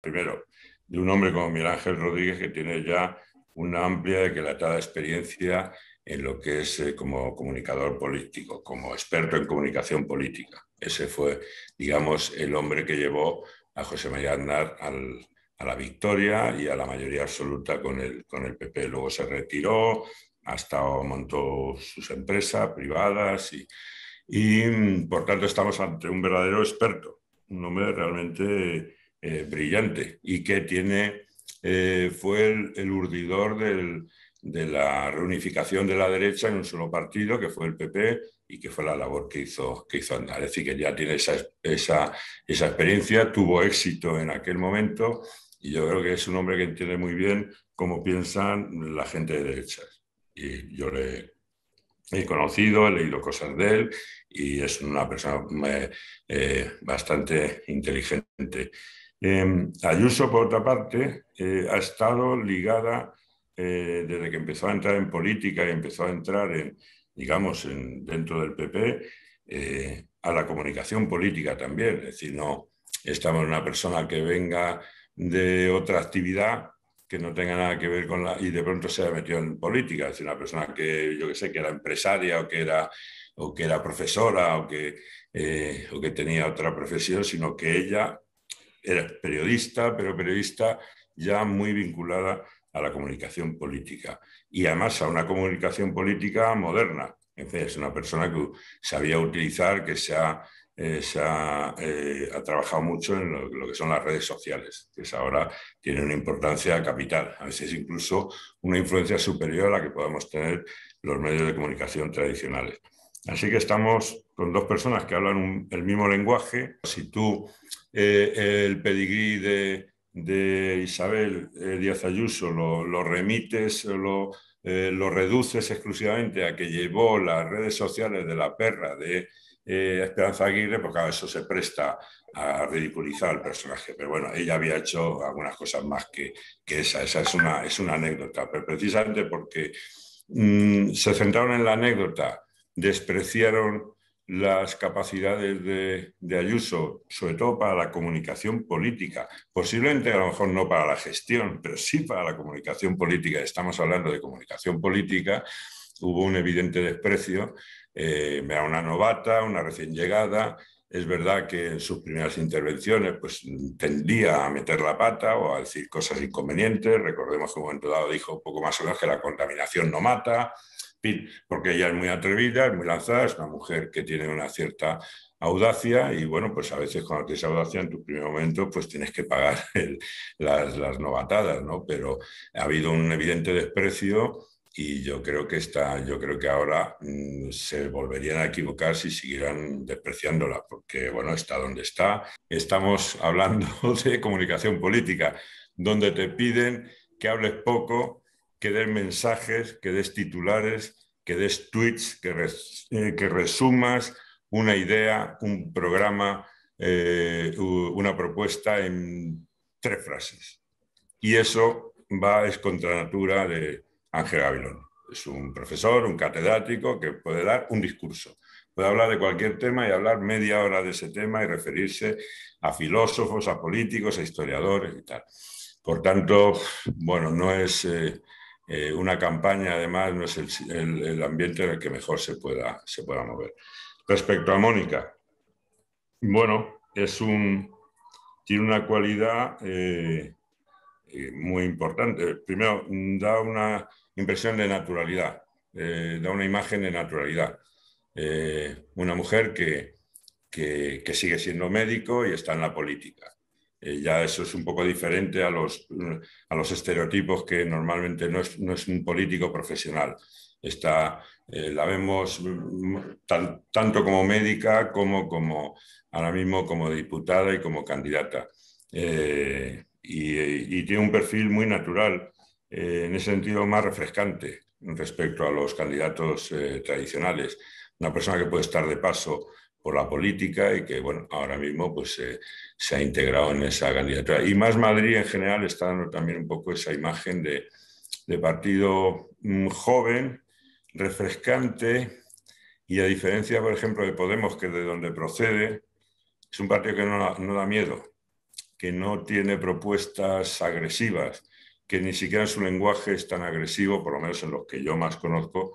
primero, de un hombre como Miguel Ángel Rodríguez, que tiene ya una amplia y dilatada experiencia en lo que es eh, como comunicador político, como experto en comunicación política. Ese fue, digamos, el hombre que llevó a José María Aznar a la victoria y a la mayoría absoluta con el, con el PP. Luego se retiró, hasta montó sus empresas privadas y, y, mm, por tanto estamos ante un verdadero experto, un hombre realmente eh, brillante y que tiene, eh, fue el, urdidor de la reunificación de la derecha en un solo partido, que fue el PP, y que fue la labor que hizo, que hizo Andar. Es decir, que ya tiene esa, experiencia, tuvo éxito en aquel momento, y yo creo que es un hombre que entiende muy bien cómo piensan la gente de derechas. Y yo le he conocido, he leído cosas de él, y es una persona eh, bastante inteligente. Em, Ayuso, por otra parte, eh, ha estado ligada eh, desde que empezó a entrar en política y empezó a entrar, digamos, dentro del PP, eh, a la comunicación política también. Es decir, no estamos en una persona que venga de otra actividad que no tenga nada que ver con la... y de pronto se ha metido en política. Es decir, una persona que, yo que sé, que era empresaria o que era, o que era profesora o que, o que tenía otra profesión, sino que ella era periodista, pero periodista ya muy vinculada a la comunicación política y además a una comunicación política moderna. es una persona que sabía utilizar, que se ha, eh, eh, trabajado mucho en lo, que son las redes sociales, que es ahora tiene una importancia capital, a veces incluso una influencia superior a la que podemos tener los medios de comunicación tradicionales. Así que estamos con dos personas que hablan el mismo lenguaje. Si tú eh, el pedigrí de, Isabel eh, Díaz Ayuso lo, remites, eh, lo, reduces exclusivamente a que llevó las redes sociales de la perra de Esperanza Aguirre, porque a eso se presta a ridiculizar al personaje. Pero bueno, ella había hecho algunas cosas más que, esa. Esa es una, es una anécdota. Pero precisamente porque mm, se centraron en la anécdota, despreciaron las capacidades de, Ayuso, sobre todo para la comunicación política, posiblemente a lo mejor no para la gestión, pero sí para la comunicación política, estamos hablando de comunicación política, hubo un evidente desprecio, eh, a una novata, una recién llegada, es verdad que en sus primeras intervenciones pues, tendía a meter la pata o a decir cosas inconvenientes, recordemos que un momento dado dijo un poco más o menos que la contaminación no mata, porque ella es muy atrevida, es muy lanzada, es una mujer que tiene una cierta audacia y bueno, pues a veces cuando tienes audacia en tu primer momento pues tienes que pagar las, novatadas, ¿no? Pero ha habido un evidente desprecio y yo creo que está, yo creo que ahora mm, se volverían a equivocar si siguieran despreciándola, porque bueno, está donde está. Estamos hablando de comunicación política, donde te piden que hables poco, que des mensajes, que des titulares, que des tweets, que, eh, resumas una idea, un programa, eh, una propuesta en tres frases. Y eso va, es contra natura de Ángel Ávila, Es un profesor, un catedrático que puede dar un discurso. Puede hablar de cualquier tema y hablar media hora de ese tema y referirse a filósofos, a políticos, a historiadores y tal. Por tanto, bueno, no es, eh, eh, una campaña, además, no es el, ambiente en el que mejor se pueda, mover. Respecto a Mónica, bueno, es un, tiene una cualidad eh, eh, muy importante. Primero, da una impresión de naturalidad, da una imagen de naturalidad. una mujer que sigue siendo médico y está en la política. Eh, ya eso es un poco diferente a los, estereotipos que normalmente no es, un político profesional. Está, eh, la vemos mm, tanto como médica como, como ahora mismo como diputada y como candidata. Eh, y, y, tiene un perfil muy natural, en ese sentido más refrescante respecto a los candidatos tradicionales. Una persona que puede estar de paso por la política y que bueno, ahora mismo pues, eh, se ha integrado en esa candidatura. Y Más Madrid en general está dando también un poco esa imagen de, partido mm, joven, refrescante y a diferencia, por ejemplo, de Podemos, que de donde procede, es un partido que no, no da miedo, que no tiene propuestas agresivas, que ni siquiera su lenguaje es tan agresivo, por lo menos en los que yo más conozco,